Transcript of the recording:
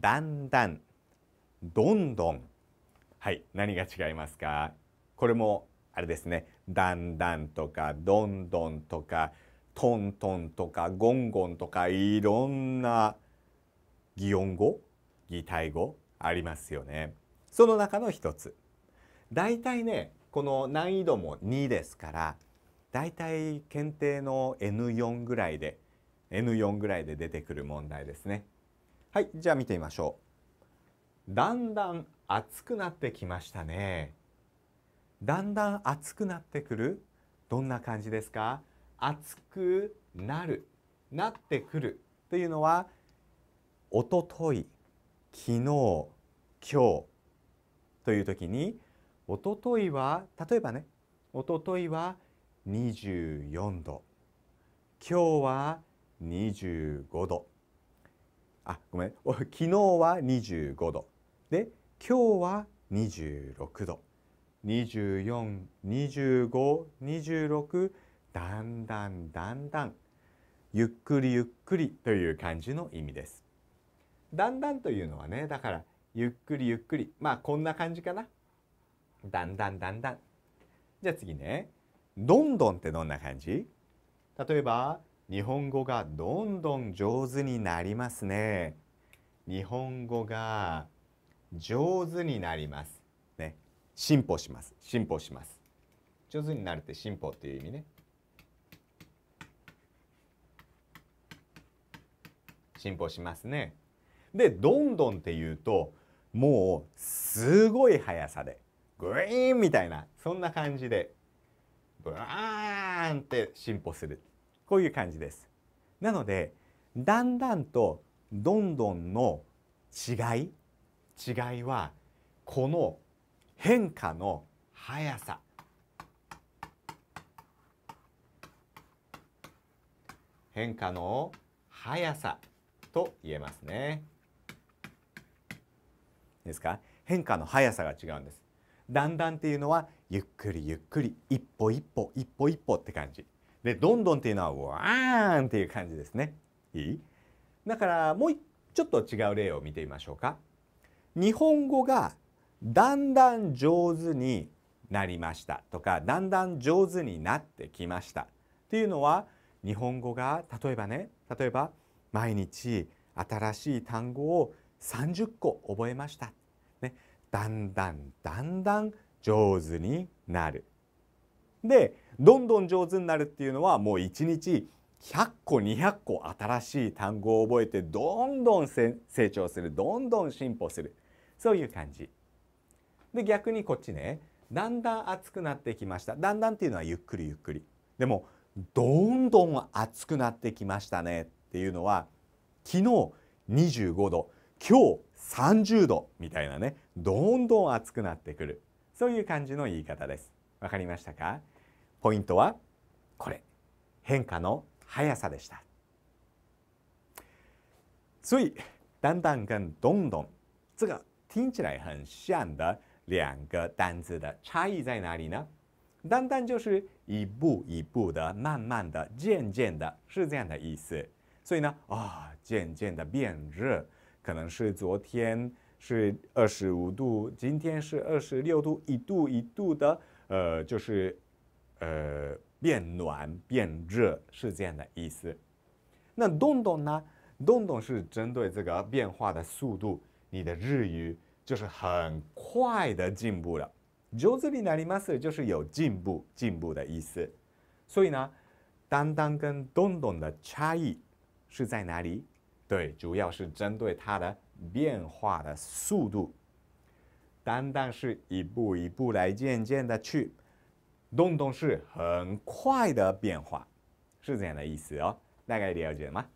だんだんどんどんはい何が違いますかこれもあれですねだんだんとかどんどんとかトントンとかゴンゴンとかいろんな擬音語擬態語ありますよねその中の一つだいたいねこの難易度も2ですからだいたい検定の N4 ぐらいで N4 ぐらいで出てくる問題ですねはいじゃあ見てみましょうだんだん暑くなってきましたねだんだん暑くなってくるどんな感じですか暑くなるなってくるというのはおととい昨日今日という時におとといは例えばねおとといは24度今日は25度あごめん昨日は25度で今日は26度242526だんだんだんだんゆっくりゆっくりという感じの意味です。だんだんというのはねだからゆっくりゆっくりまあこんな感じかな。だんだんだんだん。じゃあ次ねどんどんってどんな感じ例えば日本語がどんどん上手になりますね。日本語が上手になります。ね。進歩します。進歩します。上手になるって進歩っていう意味ね。進歩しますね。で、どんどんっていうと、もうすごい速さで、グイーンみたいな、そんな感じで、ブワーンって進歩する。こういう感じです。なのでだんだんとどんどんの違い違いはこの変化の速さ変化の速さと言えますね。ですか変化の速さが違うんです。だんだんっていうのはゆっくりゆっくり一歩一歩一歩一歩って感じ。でどんどんっていうのはわーんっていう感じですね。いいだからもうちょっと違う例を見てみましょうか。日本語がだんだん上手になりましたとかだんだん上手になってきましたっていうのは日本語が例えばね例えば毎日新しい単語を30個覚えました。ね、だんだんだんだん上手になるでどんどん上手になるっていうのはもう1日100個200個新しい単語を覚えてどんどん成長するどんどん進歩するそういう感じ。で逆にこっちねだんだん熱くなってきましただんだんっていうのはゆっくりゆっくり。でもどんどん熱くなってきましたねっていうのは昨日25度今日30度みたいなねどんどん暑くなってくるそういう感じの言い方です。分かりましたかポイントはこれ変化の速さでした所以单どんどん这个听起来很像的两个单字的差异在哪里呢？单ん就是一步一步的、慢慢的、渐渐的，是这样的意思。所以呢，啊、哦，渐渐的变热，可能是昨天是二十五度，今天是二十六度，一度一度的呃，就是，呃，变暖变热是这样的意思。那どん呢？どん是针对这个变化的速度，你的日语就是很快的进步了。ようつび就是有进步进步的意思。所以呢，当当跟どん的差异是在哪里？对，主要是针对它的变化的速度。单单是一步一步来，渐渐的去，动动是很快的变化，是这样的意思哦。大家了解了吗？